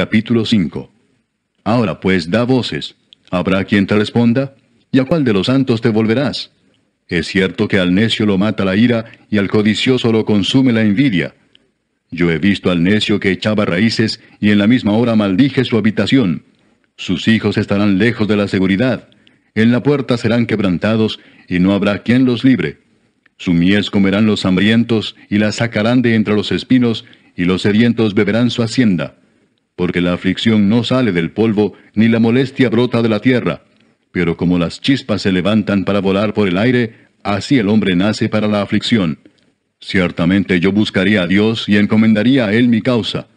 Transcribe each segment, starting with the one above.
Capítulo 5 Ahora pues da voces. ¿Habrá quien te responda? ¿Y a cuál de los santos te volverás? Es cierto que al necio lo mata la ira y al codicioso lo consume la envidia. Yo he visto al necio que echaba raíces y en la misma hora maldije su habitación. Sus hijos estarán lejos de la seguridad. En la puerta serán quebrantados y no habrá quien los libre. Su mies comerán los hambrientos y la sacarán de entre los espinos y los sedientos beberán su hacienda porque la aflicción no sale del polvo, ni la molestia brota de la tierra. Pero como las chispas se levantan para volar por el aire, así el hombre nace para la aflicción. Ciertamente yo buscaría a Dios y encomendaría a Él mi causa,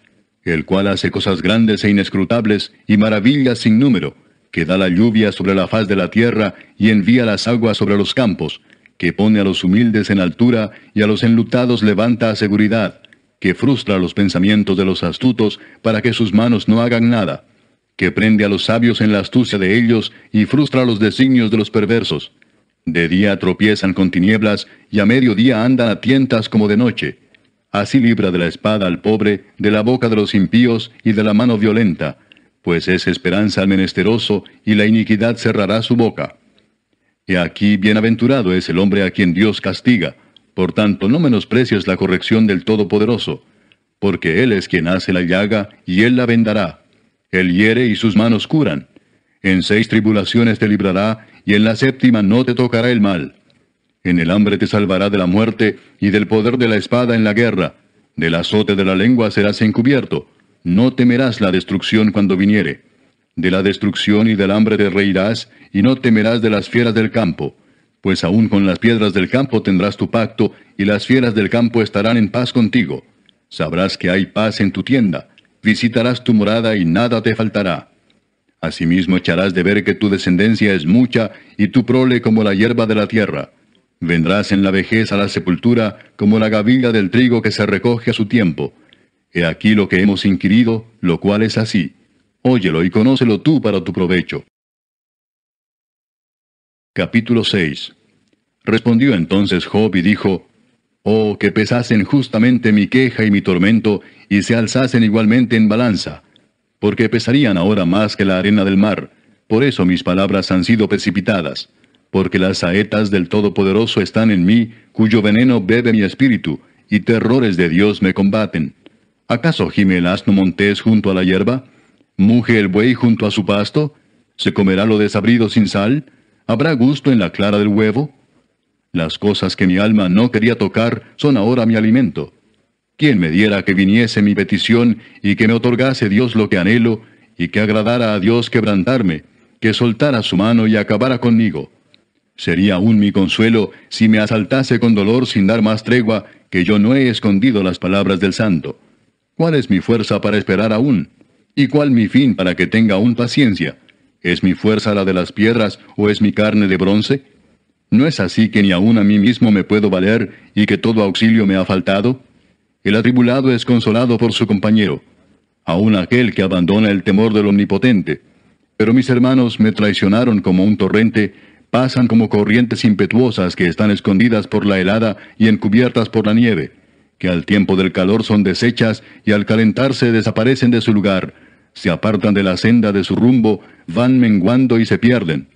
el cual hace cosas grandes e inescrutables y maravillas sin número, que da la lluvia sobre la faz de la tierra y envía las aguas sobre los campos, que pone a los humildes en altura y a los enlutados levanta a seguridad que frustra los pensamientos de los astutos para que sus manos no hagan nada, que prende a los sabios en la astucia de ellos y frustra los designios de los perversos. De día tropiezan con tinieblas y a mediodía andan a tientas como de noche. Así libra de la espada al pobre, de la boca de los impíos y de la mano violenta, pues es esperanza al menesteroso y la iniquidad cerrará su boca. Y aquí bienaventurado es el hombre a quien Dios castiga, por tanto, no menosprecies la corrección del Todopoderoso, porque Él es quien hace la llaga y Él la vendará. Él hiere y sus manos curan. En seis tribulaciones te librará y en la séptima no te tocará el mal. En el hambre te salvará de la muerte y del poder de la espada en la guerra. Del azote de la lengua serás encubierto. No temerás la destrucción cuando viniere. De la destrucción y del hambre te reirás y no temerás de las fieras del campo pues aún con las piedras del campo tendrás tu pacto, y las fieras del campo estarán en paz contigo. Sabrás que hay paz en tu tienda, visitarás tu morada y nada te faltará. Asimismo echarás de ver que tu descendencia es mucha, y tu prole como la hierba de la tierra. Vendrás en la vejez a la sepultura, como la gavilla del trigo que se recoge a su tiempo. He aquí lo que hemos inquirido, lo cual es así. Óyelo y conócelo tú para tu provecho. Capítulo 6 Respondió entonces Job y dijo, Oh, que pesasen justamente mi queja y mi tormento, y se alzasen igualmente en balanza, porque pesarían ahora más que la arena del mar. Por eso mis palabras han sido precipitadas, porque las saetas del Todopoderoso están en mí, cuyo veneno bebe mi espíritu, y terrores de Dios me combaten. ¿Acaso gime el asno montés junto a la hierba? ¿Muje el buey junto a su pasto? ¿Se comerá lo desabrido sin sal? ¿Habrá gusto en la clara del huevo? Las cosas que mi alma no quería tocar son ahora mi alimento. ¿Quién me diera que viniese mi petición y que me otorgase Dios lo que anhelo y que agradara a Dios quebrantarme, que soltara su mano y acabara conmigo? Sería aún mi consuelo si me asaltase con dolor sin dar más tregua que yo no he escondido las palabras del santo. ¿Cuál es mi fuerza para esperar aún? ¿Y cuál mi fin para que tenga aún paciencia? ¿Es mi fuerza la de las piedras o es mi carne de bronce? ¿No es así que ni aun a mí mismo me puedo valer y que todo auxilio me ha faltado? El atribulado es consolado por su compañero, aún aquel que abandona el temor del Omnipotente. Pero mis hermanos me traicionaron como un torrente, pasan como corrientes impetuosas que están escondidas por la helada y encubiertas por la nieve, que al tiempo del calor son deshechas y al calentarse desaparecen de su lugar, se apartan de la senda de su rumbo, van menguando y se pierden.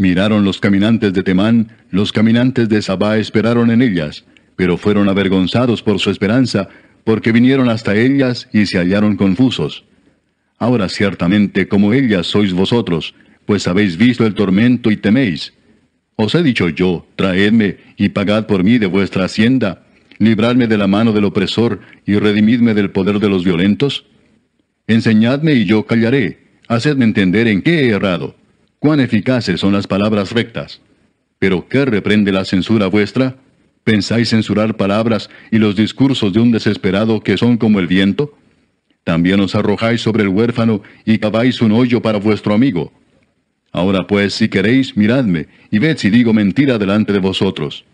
Miraron los caminantes de Temán, los caminantes de Sabá esperaron en ellas, pero fueron avergonzados por su esperanza, porque vinieron hasta ellas y se hallaron confusos. Ahora ciertamente como ellas sois vosotros, pues habéis visto el tormento y teméis. Os he dicho yo, traedme y pagad por mí de vuestra hacienda, libradme de la mano del opresor y redimidme del poder de los violentos. Enseñadme y yo callaré, hacedme entender en qué he errado. Cuán eficaces son las palabras rectas. Pero ¿qué reprende la censura vuestra? ¿Pensáis censurar palabras y los discursos de un desesperado que son como el viento? También os arrojáis sobre el huérfano y caváis un hoyo para vuestro amigo. Ahora pues, si queréis, miradme, y ved si digo mentira delante de vosotros.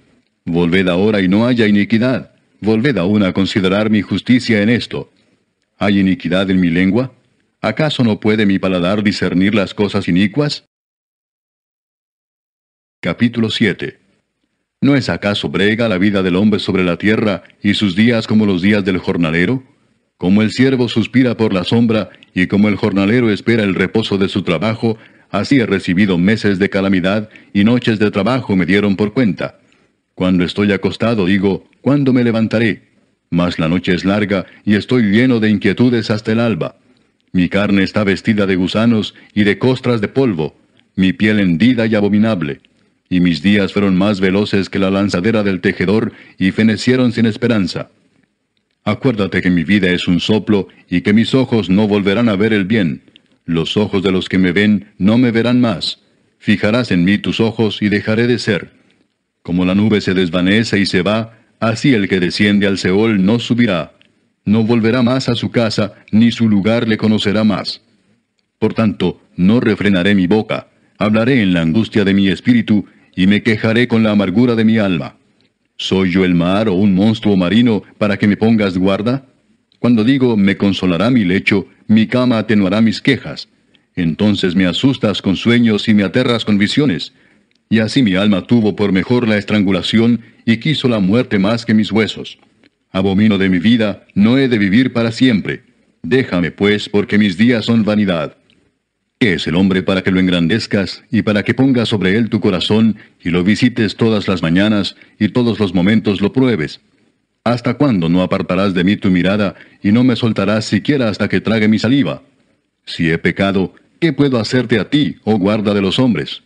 Volved ahora y no haya iniquidad. Volved aún a considerar mi justicia en esto. ¿Hay iniquidad en mi lengua? ¿Acaso no puede mi paladar discernir las cosas inicuas? Capítulo 7 ¿No es acaso brega la vida del hombre sobre la tierra y sus días como los días del jornalero? Como el siervo suspira por la sombra y como el jornalero espera el reposo de su trabajo, así he recibido meses de calamidad y noches de trabajo me dieron por cuenta. Cuando estoy acostado digo, ¿cuándo me levantaré? Mas la noche es larga y estoy lleno de inquietudes hasta el alba. Mi carne está vestida de gusanos y de costras de polvo, mi piel hendida y abominable y mis días fueron más veloces que la lanzadera del tejedor, y fenecieron sin esperanza. Acuérdate que mi vida es un soplo, y que mis ojos no volverán a ver el bien. Los ojos de los que me ven no me verán más. Fijarás en mí tus ojos, y dejaré de ser. Como la nube se desvanece y se va, así el que desciende al Seol no subirá. No volverá más a su casa, ni su lugar le conocerá más. Por tanto, no refrenaré mi boca, hablaré en la angustia de mi espíritu, y me quejaré con la amargura de mi alma. ¿Soy yo el mar o un monstruo marino para que me pongas guarda? Cuando digo, me consolará mi lecho, mi cama atenuará mis quejas. Entonces me asustas con sueños y me aterras con visiones. Y así mi alma tuvo por mejor la estrangulación y quiso la muerte más que mis huesos. Abomino de mi vida, no he de vivir para siempre. Déjame, pues, porque mis días son vanidad. ¿Qué es el hombre para que lo engrandezcas y para que pongas sobre él tu corazón y lo visites todas las mañanas y todos los momentos lo pruebes? ¿Hasta cuándo no apartarás de mí tu mirada y no me soltarás siquiera hasta que trague mi saliva? Si he pecado, ¿qué puedo hacerte a ti, oh guarda de los hombres?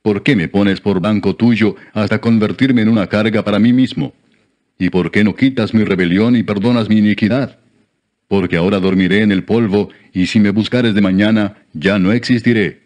¿Por qué me pones por banco tuyo hasta convertirme en una carga para mí mismo? ¿Y por qué no quitas mi rebelión y perdonas mi iniquidad? porque ahora dormiré en el polvo, y si me buscares de mañana, ya no existiré.